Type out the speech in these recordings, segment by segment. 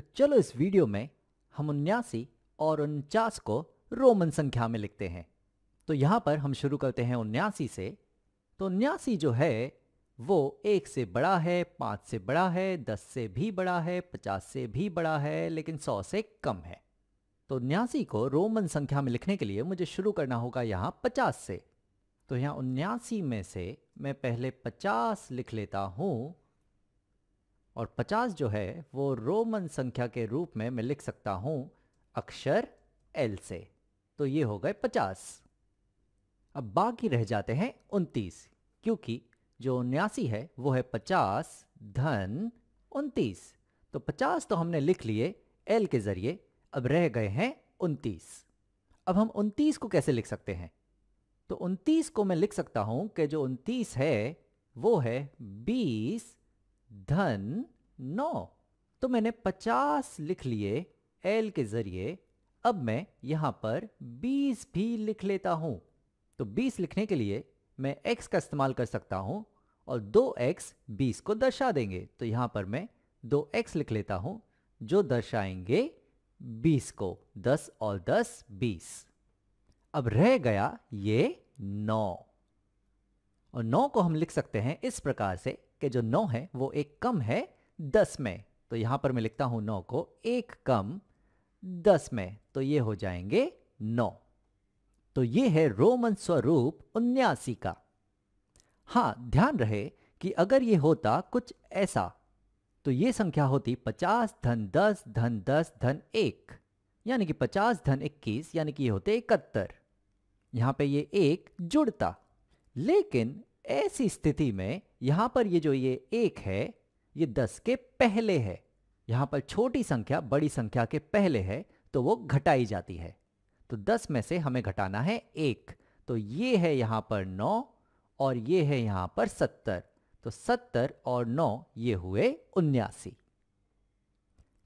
तो चलो इस वीडियो में हम उन्यासी और उनचास को रोमन संख्या में लिखते हैं तो यहाँ पर हम शुरू करते हैं उन्यासी से तो उन्यासी जो है वो एक से बड़ा है पाँच से बड़ा है दस से भी बड़ा है पचास से भी बड़ा है लेकिन सौ से कम है तो उन्यासी को रोमन संख्या में लिखने के लिए मुझे शुरू करना होगा यहाँ पचास से तो यहाँ उन्यासी में से मैं पहले पचास लिख लेता हूँ और 50 जो है वो रोमन संख्या के रूप में मैं लिख सकता हूं अक्षर एल से तो ये हो गए 50 अब बाकी रह जाते हैं उनतीस क्योंकि जो उन्यासी है वो है 50 धन उनतीस तो 50 तो हमने लिख लिए एल के ज़रिए अब रह गए हैं उनतीस अब हम उनतीस को कैसे लिख सकते हैं तो उनतीस को मैं लिख सकता हूं कि जो उनतीस है वो है बीस धन नौ तो मैंने पचास लिख लिए एल के जरिए अब मैं यहां पर बीस भी लिख लेता हूं तो बीस लिखने के लिए मैं एक्स का इस्तेमाल कर सकता हूं और दो एक्स बीस को दर्शा देंगे तो यहां पर मैं दो एक्स लिख लेता हूं जो दर्शाएंगे बीस को दस और दस बीस अब रह गया ये नौ और नौ को हम लिख सकते हैं इस प्रकार से कि जो नौ है वो एक कम है दस में तो यहां पर मैं लिखता हूं नौ को एक कम दस में तो ये हो जाएंगे नौ तो ये है रोमन स्वरूप उन्यासी का हां ध्यान रहे कि अगर ये होता कुछ ऐसा तो ये संख्या होती पचास धन दस धन दस धन एक यानी कि पचास धन इक्कीस यानी कि ये होते इकहत्तर यहां पे ये एक जुड़ता लेकिन ऐसी स्थिति में यहां पर ये जो ये एक है ये दस के पहले है यहां पर छोटी संख्या बड़ी संख्या के पहले है तो वो घटाई जाती है तो दस में से हमें घटाना है एक तो ये है यहां पर नौ और ये है यहां पर सत्तर तो सत्तर और नौ ये हुए उन्यासी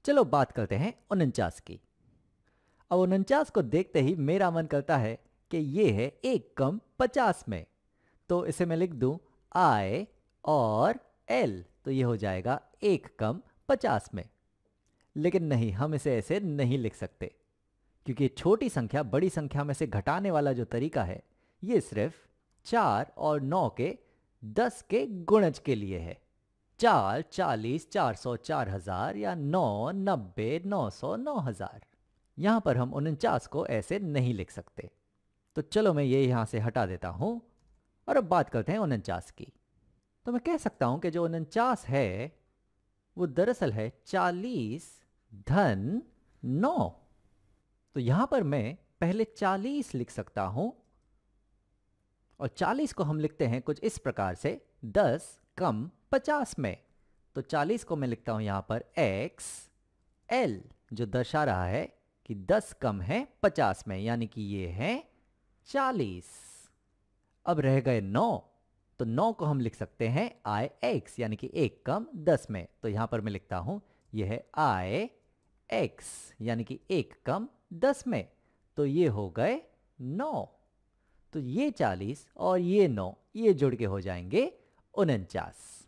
चलो बात करते हैं उनचास की अब उनचास को देखते ही मेरा मन करता है कि ये है एक कम पचास में तो इसे मैं लिख दूं आय और एल तो ये हो जाएगा एक कम पचास में लेकिन नहीं हम इसे ऐसे नहीं लिख सकते क्योंकि छोटी संख्या बड़ी संख्या में से घटाने वाला जो तरीका है ये सिर्फ चार और नौ के दस के गुणज के लिए है चार चालीस चार सौ चार हजार या नौ नब्बे नौ सौ नौ हजार यहां पर हम उनचास को ऐसे नहीं लिख सकते तो चलो मैं ये यहां से हटा देता हूं और अब बात करते हैं उनचास की तो मैं कह सकता हूं कि जो उनचास है वो दरअसल है चालीस धन नौ तो यहां पर मैं पहले चालीस लिख सकता हूं और चालीस को हम लिखते हैं कुछ इस प्रकार से दस कम पचास में तो चालीस को मैं लिखता हूं यहां पर एक्स एल जो दर्शा रहा है कि दस कम है पचास में यानी कि ये है चालीस अब रह गए नौ तो नौ को हम लिख सकते हैं आई एक्स यानी कि एक कम दस में तो यहां पर मैं लिखता हूं यह आई एक्स यानी कि एक कम दस में तो ये हो गए नौ तो ये चालीस और ये नौ ये जुड़ के हो जाएंगे उनचास